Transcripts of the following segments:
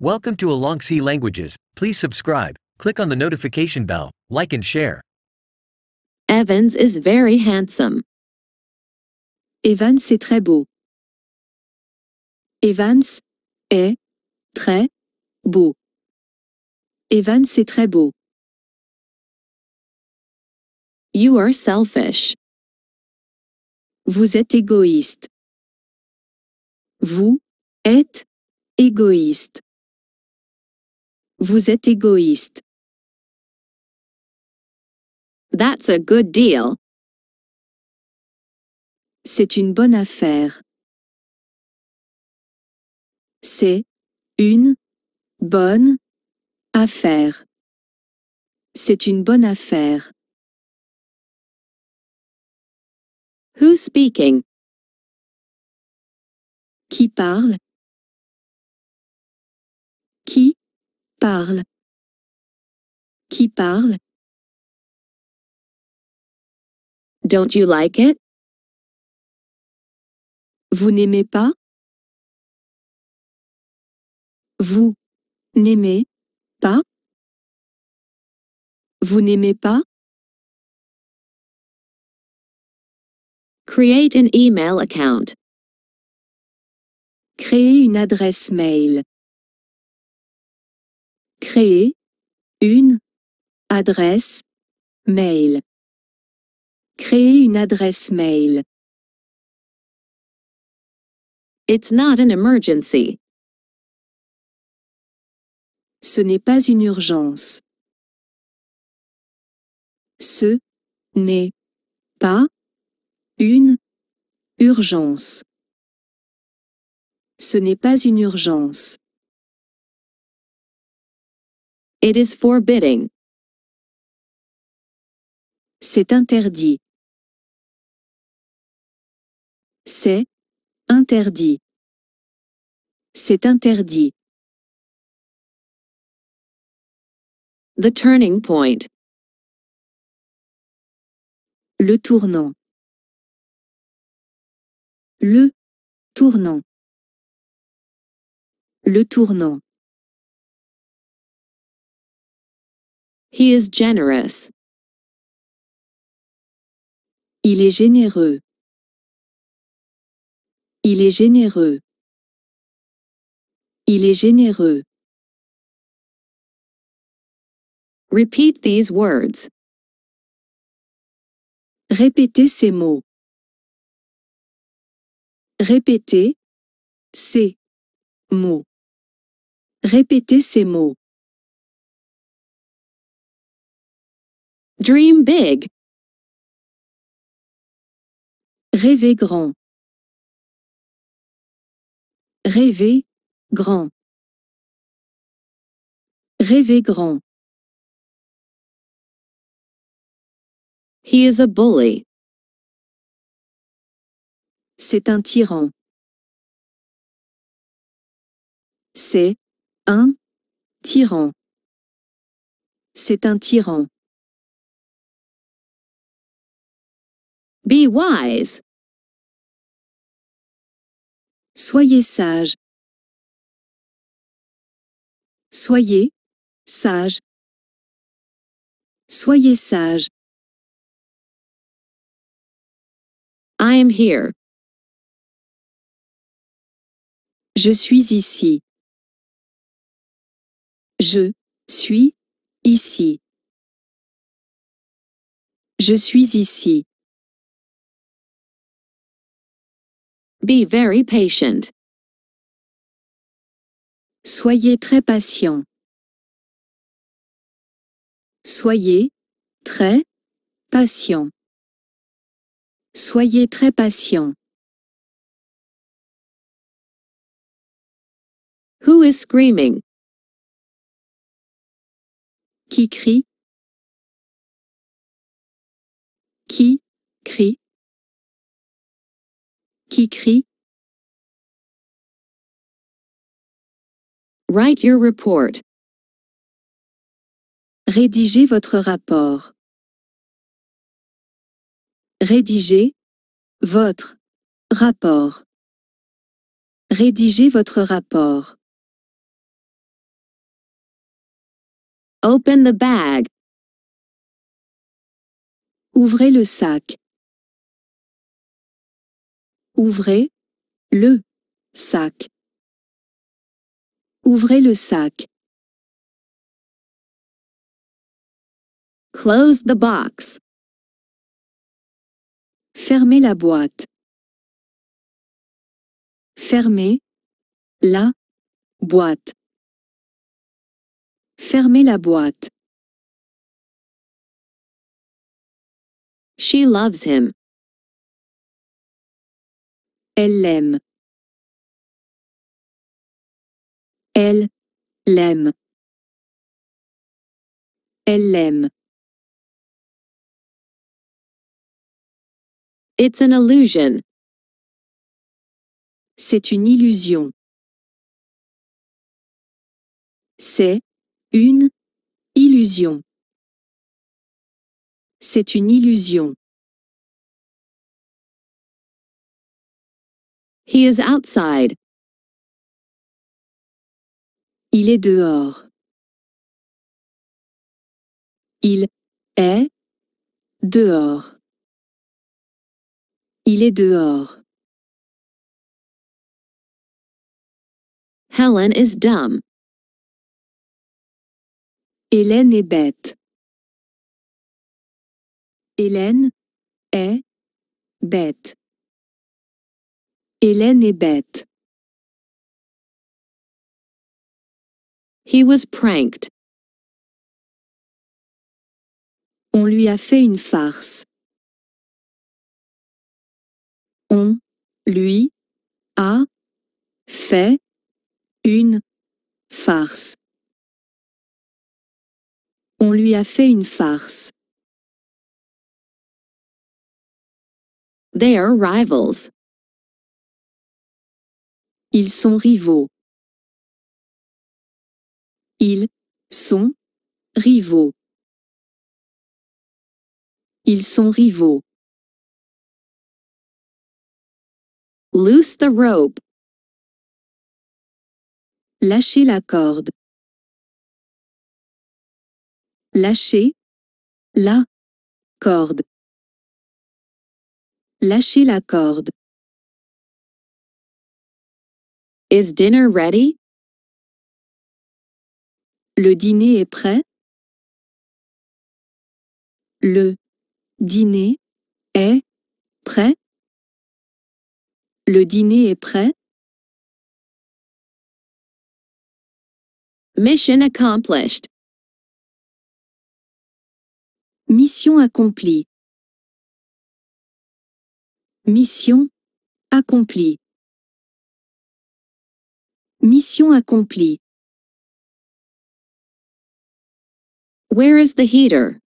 Welcome to Alongsi Languages. Please subscribe, click on the notification bell, like and share. Evans is very handsome. Evans est très beau. Evans est très beau. Evans est très beau. You are selfish. Vous êtes égoïste. Vous êtes égoïste. Vous êtes égoïste. That's a good deal. C'est une bonne affaire. C'est une bonne affaire. C'est une bonne affaire. Who's speaking? Qui parle Parle. Qui parle? Don't you like it? Vous n'aimez pas? Vous n'aimez pas? Vous n'aimez pas? Create an email account. Créer une adresse mail. Créer une adresse mail. Créer une adresse mail. It's not an emergency. Ce n'est pas une urgence. Ce n'est pas une urgence. Ce n'est pas une urgence. It is forbidding. C'est interdit. C'est interdit. C'est interdit. The turning point. Le tournant. Le tournant. Le tournant. He is generous. Il est généreux. Il est généreux. Il est généreux. Repeat these words. Répétez ces mots. Répétez ces mots. Répétez ces mots. Dream big. Rêver grand. Rêver grand. Rêver grand. He is a bully. C'est un tyran. C'est un tyran. C'est un tyran. Be wise. Soyez sage. Soyez sage. Soyez sage. I am here. Je suis ici. Je suis ici. Je suis ici. Be very patient. Soyez très patient. Soyez très patient. Soyez très patient. Who is screaming? Qui crie? Qui crie? qui crie. Write your report. Rédigez votre rapport. Rédigez votre rapport. Rédigez votre rapport. Open the bag. Ouvrez le sac. Ouvrez le sac. Ouvrez le sac. Close the box. Fermez la boîte. Fermez la boîte. Fermez la boîte. She loves him. Elle l'aime. Elle l'aime. Elle l'aime. It's an illusion. C'est une illusion. C'est une illusion. C'est une illusion. He is outside. Il est dehors. Il est dehors. Il est dehors. Helen is dumb. Hélène est bête. Hélène est bête. Hélène est bête. He was pranked. On lui a fait une farce. On lui a fait une farce. On lui a fait une farce. They are rivals. Ils sont rivaux. Ils sont rivaux. Ils sont rivaux. Loose the rope. Lâchez la corde. Lâchez la corde. Lâchez la corde. Is dinner ready? Le dîner est prêt. Le dîner est prêt. Le dîner est prêt. Mission accomplished. Mission accomplie. Mission accomplie. Mission accomplie. Where is the heater?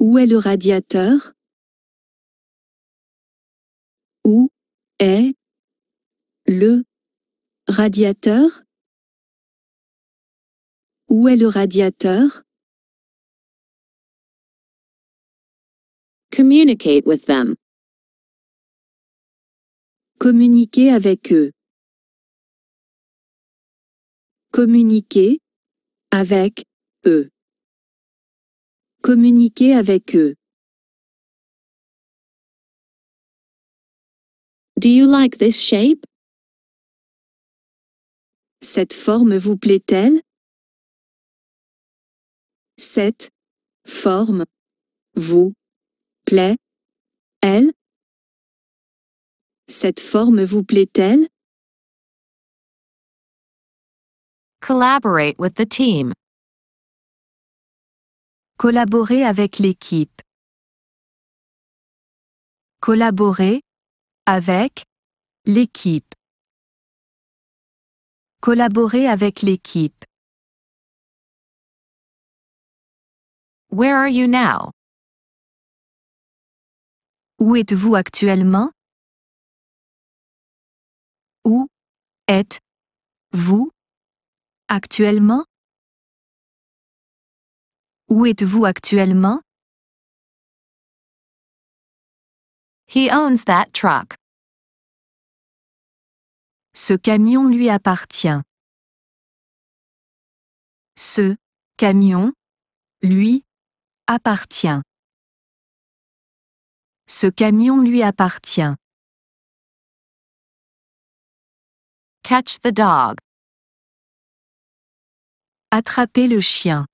Où est le radiateur? Où est le radiateur? Où est le radiateur? Communicate with them. Communiquer avec eux. Communiquer avec eux. Communiquer avec eux. Do you like this shape? Cette forme vous plaît-elle? Cette forme vous plaît-elle? Cette forme vous plaît-elle? Collaborate with the team. Collaborer avec l'équipe. Collaborer avec l'équipe. Collaborer avec l'équipe. Where are you now? Où êtes-vous actuellement? Où êtes-vous Actuellement Où êtes-vous actuellement He owns that truck. Ce camion lui appartient. Ce camion lui appartient. Ce camion lui appartient. Catch the dog. Attraper le chien.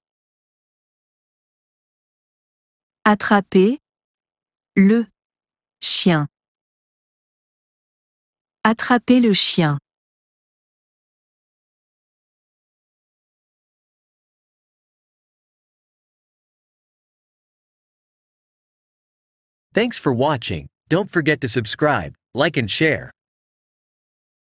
Attraper le chien. Attraper le chien. Thanks for watching. Don't forget to subscribe, like and share.